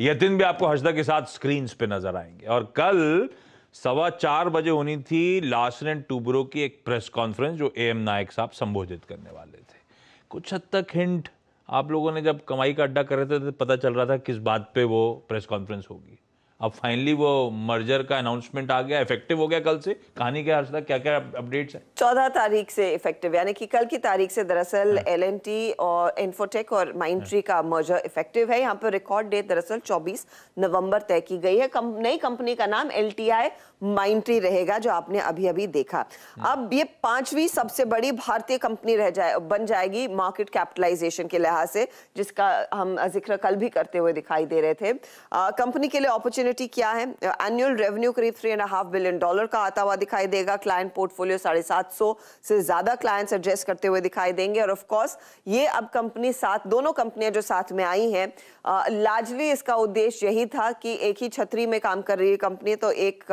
यह दिन भी आपको हसदा के साथ स्क्रीन पे नजर आएंगे और कल सवा चार बजे होनी थी लार्सन एंड टूबरो की एक प्रेस कॉन्फ्रेंस जो ए एम नायक साहब संबोधित करने वाले थे कुछ हद तक हिंट आप लोगों ने जब कमाई का अड्डा कर रहे थे तो पता चल रहा था किस बात पे वो प्रेस कॉन्फ्रेंस होगी अब फाइनली वो मर्जर का अनाउंसमेंट आ गया इफेक्टिव हो गया कल से कहानी क्या हर्षदा क्या क्या अपडेट्स है चौदह तारीख से इफेक्टिव यानी कि कल की तारीख से दरअसल एल एन टी और इन्फोटेक और माइंड ट्री का मर्जर इफेक्टिव है यहाँ पर रिकॉर्ड डेट दरअसल चौबीस नवम्बर तय की गई है कम, नई कंपनी का नाम L T I Mindtree रहेगा जो आपने अभी अभी देखा अब ये पांचवी सबसे बड़ी भारतीय कंपनी रह जाए बन जाएगी मार्केट कैपिटलाइजेशन के लिहाज से जिसका हम जिक्र कल भी करते हुए दिखाई दे रहे थे कंपनी के लिए अपॉर्चुनिटी क्या है एनुअल रेवेन्यू करीब three and half billion dollar का आता हुआ दिखाई देगा क्लाइंट पोर्टफोलियो साढ़े सात सौ से ज्यादा क्लाइंट्स एड्रेस करते हुए दिखाई देंगे और ऑफकोर्स ये अब कंपनी साथ दोनों कंपनियां जो साथ में आई हैं लार्जली इसका उद्देश्य यही था कि एक ही छतरी में काम कर रही है कंपनी तो एक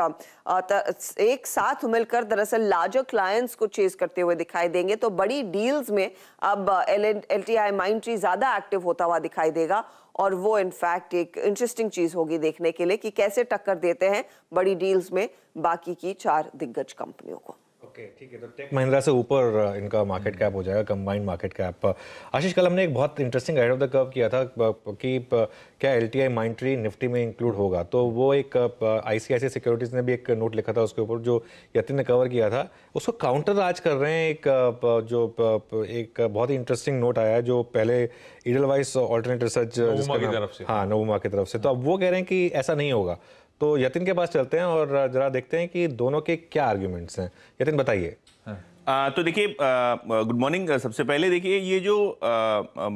एक साथ मिलकर दरअसल लार्जर क्लाइंट्स को चेज करते हुए दिखाई देंगे तो बड़ी डील्स में अब L L T I Mindtree ज़्यादा एक्टिव होता हुआ दिखाई देगा और वो इनफैक्ट एक इंटरेस्टिंग चीज़ होगी देखने के लिए कि कैसे टक्कर देते हैं बड़ी डील्स में बाकी की चार दिग्गज कंपनियों को तो महिंद्रा से ऊपर इनका मार्केट कैप हो जाएगा कंबाइंड मार्केट कैप आशीष कल हमने एक बहुत interesting head of the curve किया था कि क्या L T I mind Nifty में इंक्लूड होगा तो वो एक आई सी आई सिक्योरिटीज़ ने भी एक नोट लिखा था उसके ऊपर जो यतिन ने कवर किया था उसको काउंटर आज कर रहे हैं एक जो एक बहुत ही इंटरेस्टिंग नोट आया है जो पहले इडल वाइज ऑल्टरनेट रिसर्च हाँ नोमा की तरफ से तो अब वो कह रहे हैं कि ऐसा नहीं होगा तो यतिन के पास चलते हैं और जरा देखते हैं कि दोनों के क्या आर्ग्यूमेंट्स हैं यतिन बताइए हाँ। तो देखिए गुड मॉर्निंग सबसे पहले देखिए ये जो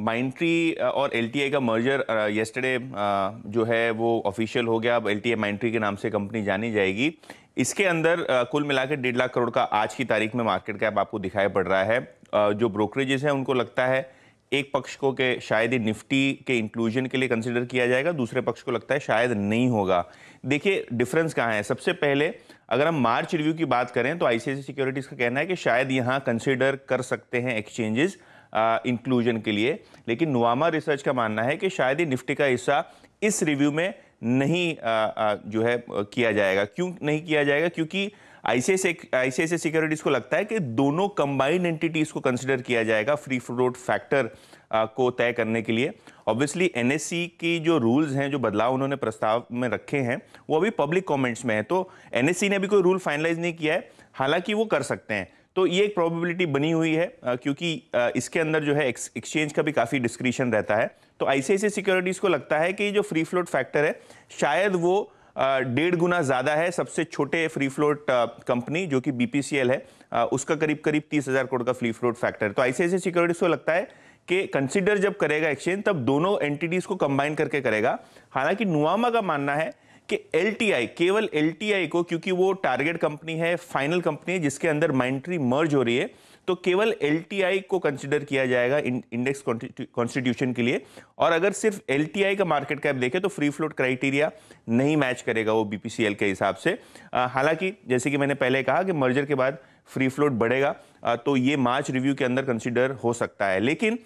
माइंट्री और एल का मर्जर येस्टरडे जो है वो ऑफिशियल हो गया अब एल टी माइंट्री के नाम से कंपनी जानी जाएगी इसके अंदर कुल मिलाकर डेढ़ लाख करोड़ का आज की तारीख में मार्केट कैप आपको दिखाई पड़ रहा है जो ब्रोकरेजेस हैं उनको लगता है एक पक्ष को के शायद ही निफ्टी के इंक्लूजन के लिए कंसिडर किया जाएगा दूसरे पक्ष को लगता है शायद नहीं होगा देखिए डिफरेंस कहाँ है सबसे पहले अगर हम मार्च रिव्यू की बात करें तो आईसीआईसी सिक्योरिटीज़ का कहना है कि शायद यहाँ कंसिडर कर सकते हैं एक्सचेंजेस इंक्लूजन के लिए लेकिन नुआमा रिसर्च का मानना है कि शायद ही निफ्टी का हिस्सा इस रिव्यू में नहीं आ, आ, जो है किया जाएगा क्यों नहीं किया जाएगा क्योंकि आईसीआईसी सिक्योरिटीज को लगता है कि दोनों कंबाइंड एंटिटीज को कंसिडर किया जाएगा फ्री फ्लोट फैक्टर को तय करने के लिए ऑब्वियसली एन e की जो रूल्स हैं जो बदलाव उन्होंने प्रस्ताव में रखे हैं वो अभी पब्लिक कमेंट्स में है तो एन e ने अभी कोई रूल फाइनलाइज नहीं किया है हालांकि वो कर सकते हैं तो ये एक प्रोबेबिलिटी बनी हुई है क्योंकि इसके अंदर जो है एक्सचेंज का भी काफ़ी डिस्क्रिशन रहता है तो आईसीआईसी सिक्योरिटीज़ को लगता है कि जो फ्री फ्लोट फैक्टर है शायद वो डेढ़ गुना ज़्यादा है सबसे छोटे फ्री फ्लोट कंपनी जो कि बीपीसीएल है उसका करीब करीब तीस हज़ार करोड़ का फ्री फ्लोट फैक्टर तो ऐसे सिक्योरिटीज़ को लगता है कि कंसिडर जब करेगा एक्सचेंज तब दोनों एंटिटीज़ को कंबाइन करके करेगा हालांकि नुआमा का मानना है कि एल केवल एल को क्योंकि वो टारगेट कंपनी है फाइनल कंपनी है जिसके अंदर माइंट्री मर्ज हो रही है तो केवल एल को कंसिडर किया जाएगा इंडेक्स कॉन्स्टिट्यूशन के लिए और अगर सिर्फ एल का मार्केट कैप देखें तो फ्री फ्लोट क्राइटेरिया नहीं मैच करेगा वो बीपीसीएल के हिसाब से हालांकि जैसे कि मैंने पहले कहा कि मर्जर के बाद फ्री फ्लोट बढ़ेगा आ, तो ये मार्च रिव्यू के अंदर कंसिडर हो सकता है लेकिन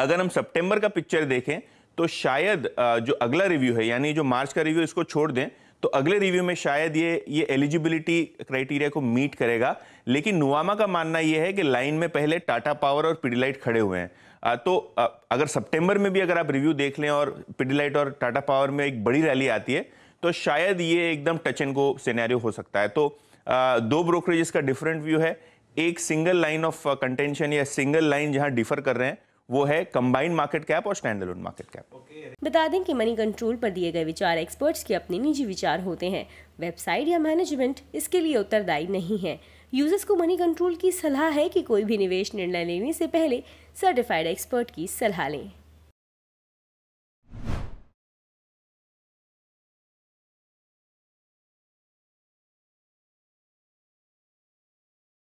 अगर हम सेप्टेम्बर का पिक्चर देखें तो शायद जो अगला रिव्यू है यानी जो मार्च का रिव्यू इसको छोड़ दें तो अगले रिव्यू में शायद ये ये एलिजिबिलिटी क्राइटेरिया को मीट करेगा लेकिन नुवामा का मानना यह है कि लाइन में पहले टाटा पावर और पिडिलाइट खड़े हुए हैं तो अगर सितंबर में भी अगर आप रिव्यू देख लें और पिडिलाइट और टाटा पावर में एक बड़ी रैली आती है तो शायद ये एकदम टच एंड गो सिनेरियो हो सकता है तो दो ब्रोकरेज का डिफरेंट व्यू है एक सिंगल लाइन ऑफ कंटेंशन या सिंगल लाइन जहाँ डिफर कर रहे हैं वो है कंबाइंड मार्केट कैप और स्टैंड मार्केट कैप बता दें कि मनी कंट्रोल पर दिए गए विचार एक्सपर्ट्स के अपने निजी विचार होते हैं वेबसाइट या मैनेजमेंट इसके लिए उत्तरदायी नहीं है यूजर्स को मनी कंट्रोल की सलाह है कि कोई भी निवेश निर्णय लेने से पहले सर्टिफाइड एक्सपर्ट की सलाह लें